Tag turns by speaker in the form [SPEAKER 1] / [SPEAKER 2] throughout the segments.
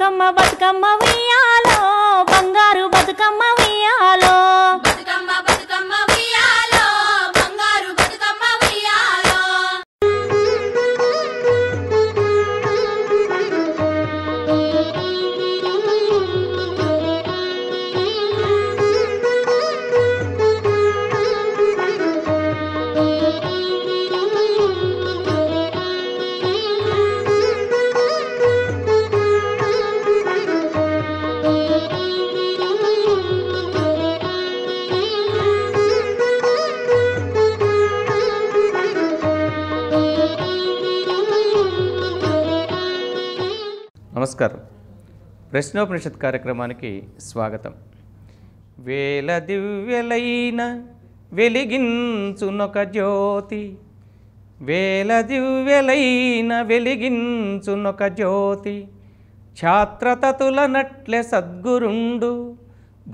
[SPEAKER 1] బతుకమ్మ బతుకమ్మ ఉయ్యాలో బంగారు బతుకమ్మ ఉయ్యాలో బతుకమ్మ
[SPEAKER 2] నమస్కారం ప్రశ్నోపనిషత్ కార్యక్రమానికి స్వాగతం వేల దివ్యలైన వెలిగించునొక జ్యోతి వేల దివ్యలైన వెలిగించునొక జ్యోతి ఛాత్రతతుల నట్లె సద్గురుండు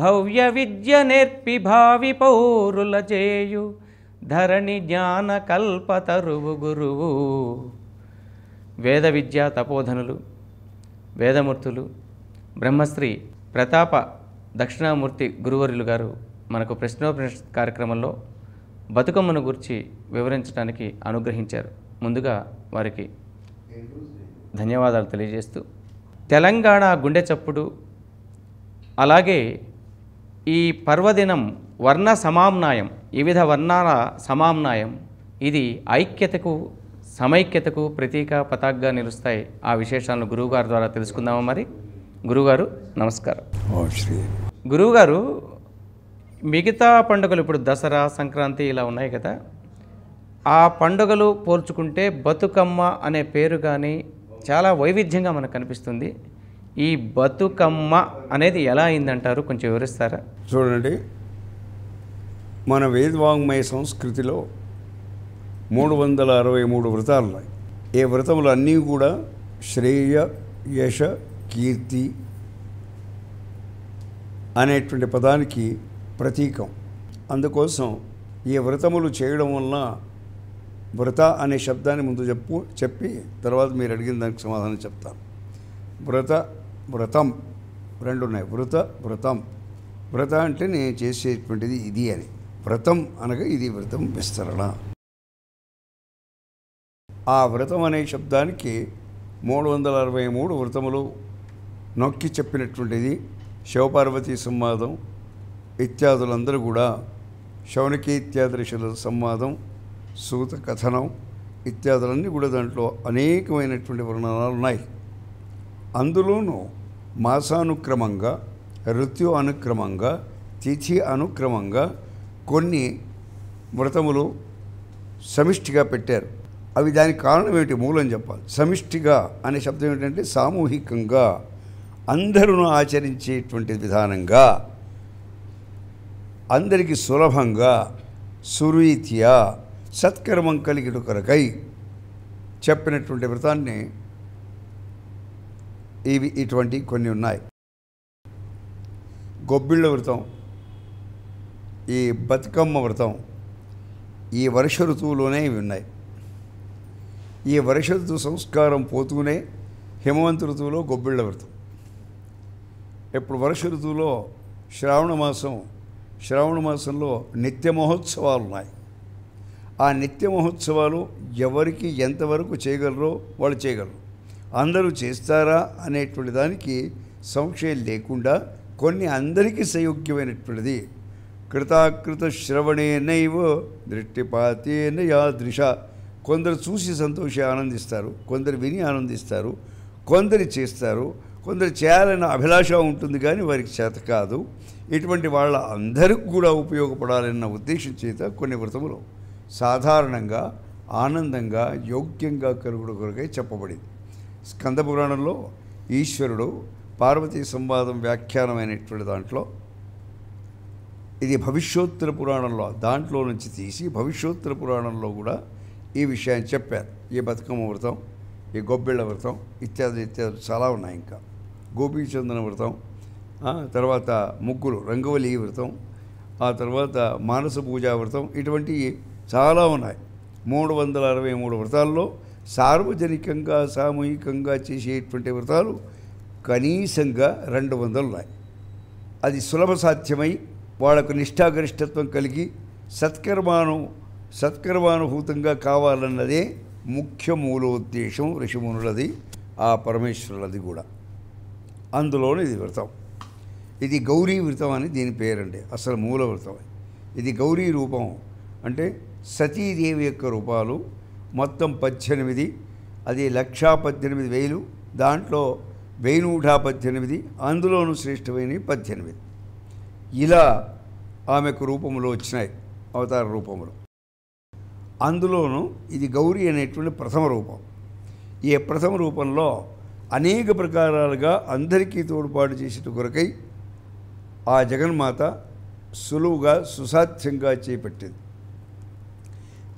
[SPEAKER 2] భవ్య విద్య నేర్పి భావి పౌరుల చేయు ధరణి జ్ఞాన కల్పతరువు గురువు వేద విద్యా తపోధనులు వేదమూర్తులు బ్రహ్మశ్రీ ప్రతాప దక్షిణామూర్తి గురువరులు గారు మనకు ప్రశ్నోపనిషత్ కార్యక్రమంలో బతుకమ్మను గురించి వివరించడానికి అనుగ్రహించారు ముందుగా వారికి ధన్యవాదాలు తెలియజేస్తూ తెలంగాణ గుండె చప్పుడు అలాగే ఈ పర్వదినం వర్ణ సమామ్నాయం వివిధ వర్ణాల సమామ్నాయం ఇది ఐక్యతకు సమైక్యతకు ప్రతీక పతాగ్గా నిలుస్తాయి ఆ విశేషాలను గురువుగారి ద్వారా తెలుసుకుందామా మరి గురువుగారు నమస్కారం గురువుగారు మిగతా పండుగలు ఇప్పుడు దసరా సంక్రాంతి ఇలా ఉన్నాయి కదా ఆ పండుగలు పోల్చుకుంటే బతుకమ్మ అనే పేరు కానీ చాలా వైవిధ్యంగా మనకు కనిపిస్తుంది ఈ బతుకమ్మ అనేది ఎలా అయిందంటారు కొంచెం వివరిస్తారా చూడండి
[SPEAKER 3] మన వేదవాంగ్మయ సంస్కృతిలో మూడు వందల అరవై మూడు వ్రతాలు ఉన్నాయి ఏ వ్రతములు అన్నీ కూడా శ్రేయ యశ కీర్తి అనేటువంటి పదానికి ప్రతీకం అందుకోసం ఈ వ్రతములు చేయడం వలన వ్రత అనే శబ్దాన్ని ముందు చెప్పు చెప్పి తర్వాత మీరు అడిగిన దానికి సమాధానం చెప్తాను వ్రత వ్రతం రెండు ఉన్నాయి వ్రత వ్రతం వ్రత అంటే నేను చేసేటువంటిది ఇది అని వ్రతం అనగా ఇది వ్రతం విస్తరణ ఆ వ్రతం అనే శబ్దానికి మూడు వందల అరవై మూడు వ్రతములు నొక్కి చెప్పినటువంటిది శివపార్వతీ సంవాదం ఇత్యాదులందరూ కూడా శౌనికి ఇత్యాది ఋషుల సంవాదం సూత కథనం ఇత్యాదులన్నీ కూడా దాంట్లో అనేకమైనటువంటి వర్ణనాలు ఉన్నాయి అందులోనూ మాసానుక్రమంగా ఋతు అనుక్రమంగా తిథి అనుక్రమంగా కొన్ని వ్రతములు సమిష్టిగా పెట్టారు అవి దానికి కారణం ఏమిటి మూలం చెప్పాలి సమిష్టిగా అనే శబ్దం ఏమిటంటే సామూహికంగా అందరూ ఆచరించేటువంటి విధానంగా అందరికీ సులభంగా సురీత్యా సత్కర్మం కలిగిన కొరకై చెప్పినటువంటి వ్రతాన్ని ఇవి ఇటువంటి కొన్ని ఉన్నాయి గొబ్బిళ్ళ వ్రతం ఈ బతుకమ్మ వ్రతం ఈ వర్ష ఋతువులోనే ఇవి ఉన్నాయి ఈ వర్ష ఋతు సంస్కారం పోతూనే హిమవంత ఋతువులో గొబ్బిళ్ళ వ్రతం ఇప్పుడు వర్ష ఋతువులో శ్రావణ మాసం శ్రావణ మాసంలో నిత్య మహోత్సవాలు ఉన్నాయి ఆ నిత్య మహోత్సవాలు ఎవరికి ఎంతవరకు చేయగలరో వాళ్ళు చేయగలరు అందరూ చేస్తారా అనేటువంటి దానికి సంశయం లేకుండా కొన్ని అందరికీ సయోగ్యమైనటువంటిది కృతాకృత శ్రవణేనైవ దృష్టిపాతేన యాదృశ కొందరు చూసి సంతోషి ఆనందిస్తారు కొందరు విని ఆనందిస్తారు కొందరు చేస్తారు కొందరు చేయాలనే అభిలాష ఉంటుంది కానీ వారికి చేత కాదు ఇటువంటి వాళ్ళ అందరికి కూడా ఉపయోగపడాలన్న ఉద్దేశం చేత కొన్ని వ్రతములు సాధారణంగా ఆనందంగా యోగ్యంగా కలుగుడు కొరకై చెప్పబడింది స్కంద పురాణంలో ఈశ్వరుడు పార్వతీ సంవాదం వ్యాఖ్యానమైనటువంటి దాంట్లో ఇది భవిష్యోత్తర పురాణంలో దాంట్లో నుంచి తీసి భవిష్యోత్తర పురాణంలో కూడా ఈ విషయాన్ని చెప్పారు ఈ బతుకమ్మ వ్రతం ఈ గొబ్బిళ్ళ వ్రతం ఇత్యాది ఇత్యాది చాలా ఉన్నాయి ఇంకా గోపీచందన వ్రతం తర్వాత ముగ్గులు రంగవల్లి వ్రతం ఆ తర్వాత మానస పూజా వ్రతం ఇటువంటివి చాలా ఉన్నాయి మూడు వందల అరవై మూడు వ్రతాల్లో సార్వజనికంగా సామూహికంగా చేసేటువంటి వ్రతాలు కనీసంగా రెండు వందలు ఉన్నాయి అది సులభ సాధ్యమై వాళ్ళకు నిష్ఠాగరిష్టత్వం కలిగి సత్కర్మాను సత్కర్మానుభూతంగా కావాలన్నదే ముఖ్య మూల ఉద్దేశం ఋషిమునులది ఆ పరమేశ్వరులది కూడా అందులోనే ఇది వ్రతం ఇది గౌరీ వ్రతం అని దీని పేరండి అసలు మూల వ్రతం ఇది గౌరీ రూపం అంటే సతీదేవి యొక్క రూపాలు మొత్తం పద్దెనిమిది అది లక్షా పద్దెనిమిది వేలు దాంట్లో వేణూఠా పద్దెనిమిది అందులోనూ శ్రేష్టమైన పద్దెనిమిది ఇలా ఆమెకు రూపములు వచ్చినాయి అవతార రూపములు అందులోనూ ఇది గౌరీ అనేటువంటి ప్రథమ రూపం ఈ ప్రథమ రూపంలో అనేక ప్రకారాలుగా అందరికీ తోడ్పాటు చేసిన కొరకై ఆ జగన్మాత సులువుగా సుసాధ్యంగా చేపట్టింది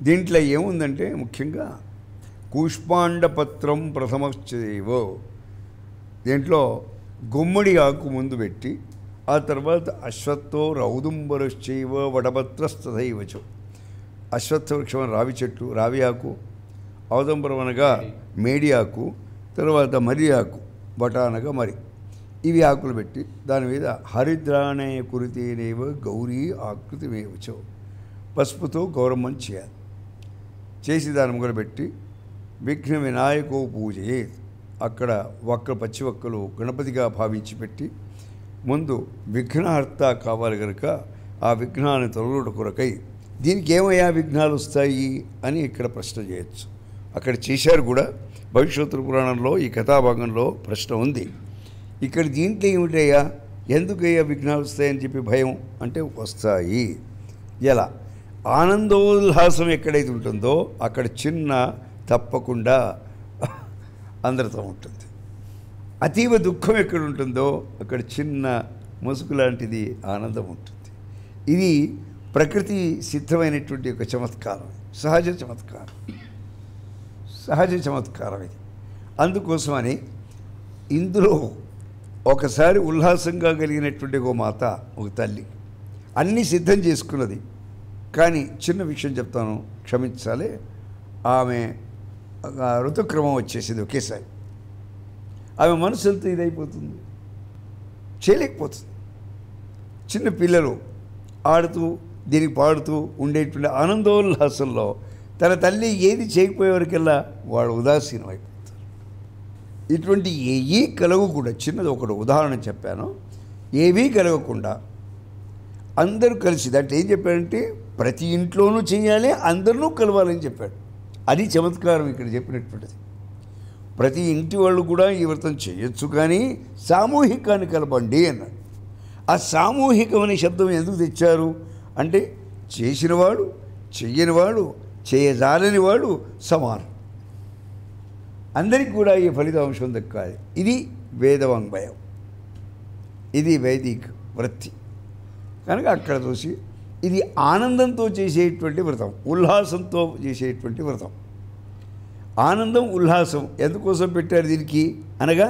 [SPEAKER 3] దీంట్లో ఏముందంటే ముఖ్యంగా కూష్మాండపత్రం ప్రథమశ్చేవో దీంట్లో గుమ్మడి ఆకు ముందు పెట్టి ఆ తర్వాత అశ్వత్థో రౌదుంబరుశ్చైవ వడభద్రస్తథైవచం అశ్వత్థ వృక్షం రావి చెట్టు రావి ఆకు అవదంబరం అనగా మేడి ఆకు తర్వాత మరి ఆకు బట అనగా మరి ఇవి ఆకులు పెట్టి దాని మీద హరిద్రాణయ కురితేనేవ గౌరీ ఆకృతి మేవచో పసుపుతో గౌరవం చేయాలి చేసి దాని పెట్టి విఘ్న వినాయకో పూజ అక్కడ వక్క పచ్చి వక్కలు గణపతిగా భావించి పెట్టి ముందు విఘ్నహర్త కావాలి కనుక ఆ విఘ్నాన్ని తొలగుట కొరకై దీనికి ఏమయ్యా విఘ్నాలు వస్తాయి అని ఇక్కడ ప్రశ్న చేయొచ్చు అక్కడ చేశారు కూడా భవిష్యత్తు పురాణంలో ఈ కథాభాగంలో ప్రశ్న ఉంది ఇక్కడ దీంట్లో ఏమిటయ్యా ఎందుకయ్యా విఘ్నాలు వస్తాయని చెప్పి భయం అంటే వస్తాయి ఎలా ఆనందోల్లాసం ఎక్కడైతే ఉంటుందో అక్కడ చిన్న తప్పకుండా అందరితో ఉంటుంది అతీవ దుఃఖం ఎక్కడ ఉంటుందో అక్కడ చిన్న ముసుగు లాంటిది ఆనందం ఉంటుంది ఇది ప్రకృతి సిద్ధమైనటువంటి ఒక చమత్కారం సహజ చమత్కారం సహజ చమత్కారం ఇది అందుకోసమని ఇందులో ఒకసారి ఉల్లాసంగా కలిగినటువంటి ఒక మాత ఒక తల్లి అన్నీ సిద్ధం చేసుకున్నది కానీ చిన్న విషయం చెప్తాను క్షమించాలి ఆమె ఋతుక్రమం వచ్చేసింది ఒకేసారి ఆమె మనసు ఎంత ఇదైపోతుంది చేయలేకపోతుంది చిన్న పిల్లలు ఆడుతూ దీనికి పాడుతూ ఉండేటువంటి ఆనందోల్లాసంలో తన తల్లి ఏది చేయకపోయేవరకెల్లా వాడు ఉదాసీనం అయిపోతారు ఇటువంటి ఏవీ కూడా చిన్నది ఒకటి ఉదాహరణ చెప్పాను ఏవీ కలగకుండా అందరూ కలిసి దాంట్లో ఏం చెప్పాడంటే ప్రతి ఇంట్లోనూ చేయాలి అందరినూ కలవాలని చెప్పాడు అది చమత్కారం ఇక్కడ చెప్పినటువంటిది ప్రతి ఇంటి వాళ్ళు కూడా ఈ వ్రతం చేయొచ్చు కానీ సామూహికాన్ని కలపండి అన్నాడు ఆ సామూహికం అనే శబ్దం ఎందుకు తెచ్చారు అంటే చేసినవాడు చెయ్యనివాడు చేయజాలని వాడు సమానం అందరికీ కూడా ఈ ఫలితాంశం దక్కాలి ఇది వేదవాంగ్మయం ఇది వైదిక వృత్తి కనుక అక్కడ చూసి ఇది ఆనందంతో చేసేటువంటి వ్రతం ఉల్లాసంతో చేసేటువంటి వ్రతం ఆనందం ఉల్లాసం ఎందుకోసం పెట్టారు దీనికి అనగా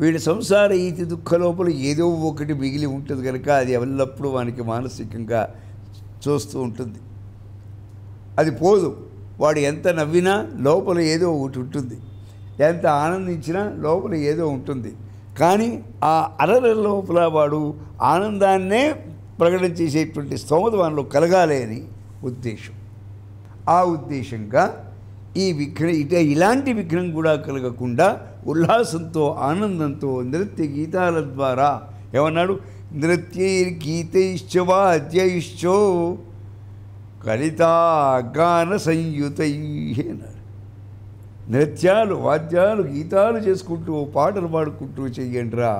[SPEAKER 3] వీడి సంసార ఈతి దుఃఖ లోపల ఏదో ఒకటి మిగిలి ఉంటుంది కనుక అది ఎల్లప్పుడూ వానికి మానసికంగా చూస్తూ ఉంటుంది అది పోదు వాడు ఎంత నవ్వినా లోపల ఏదో ఒకటి ఉంటుంది ఎంత ఆనందించినా లోపల ఏదో ఉంటుంది కానీ ఆ అలర లోపల వాడు ఆనందాన్నే ప్రకటన చేసేటువంటి స్తోమత వానిలో కలగాలి అని ఉద్దేశం ఆ ఉద్దేశంగా ఈ విఘ్న ఇట ఇలాంటి విఘ్నం కూడా కలగకుండా ఉల్లాసంతో ఆనందంతో నృత్య గీతాల ద్వారా ఏమన్నాడు నృత్యైర్గీతైశ్చ కలితాగాన సంయుతై నృత్యాలు వాద్యాలు గీతాలు చేసుకుంటూ పాటలు పాడుకుంటూ చెయ్యండిరా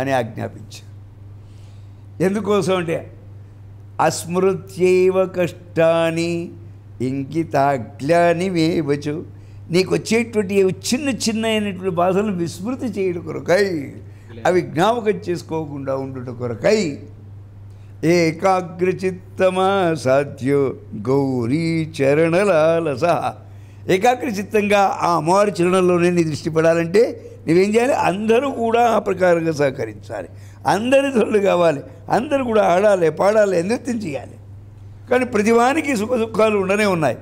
[SPEAKER 3] అని ఆజ్ఞాపించారు ఎందుకోసం అంటే అస్మృత్యైవ కష్టాన్ని ఇంకితాగ్లాని వేయవచ్చు నీకు వచ్చేటువంటి చిన్న చిన్న అయినటువంటి బాధలను విస్మృతి చేయడం కొరకాయి అవి జ్ఞాపకం చేసుకోకుండా ఉండుట కొరకై ఏకాగ్రచిత్తమా సాధ్యో గౌరీ చరణలాలస ఏకాగ్రచిత్తంగా ఆ అమ్మవారి చరణంలోనే నీ దృష్టి పడాలంటే నువ్వేం చేయాలి అందరూ కూడా ఆ ప్రకారంగా సహకరించాలి అందరి తొలలు కావాలి అందరూ కూడా ఆడాలి పాడాలి నృత్యం చేయాలి కానీ ప్రతివానికి సుఖ దుఃఖాలు ఉండనే ఉన్నాయి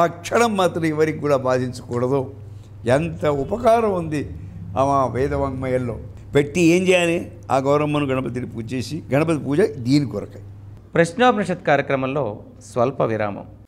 [SPEAKER 3] ఆ క్షణం మాత్రం ఎవరికి కూడా బాధించకూడదు ఎంత ఉపకారం ఉంది ఆ వేదవాంగ్మయంలో పెట్టి ఏం చేయాలి ఆ గౌరమ్మను గణపతిని పూజ చేసి గణపతి పూజ దీని కొరకై
[SPEAKER 2] ప్రశ్నోపనిషత్ కార్యక్రమంలో స్వల్ప విరామం